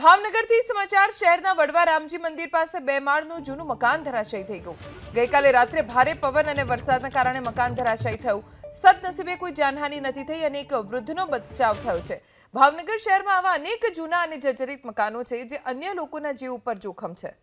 ભાવનગરથી સમાચાર શહેરના વડવા રામજી મંદિર પાસે બે માળનું જૂનું મકાન ધરાશાયી થઈ ગયું ગઈકાલે રાત્રે ભારે પવન અને વરસાદના કારણે મકાન ધરાશાયી થયું સદનસીબે કોઈ જાનહાની નથી થઈ અને એક વૃદ્ધનો બચાવ થયો છે ભાવનગર શહેરમાં આવા અનેક જૂના અને જર્જરિત મકાનો છે જે અન્ય લોકોના જીવ ઉપર જોખમ છે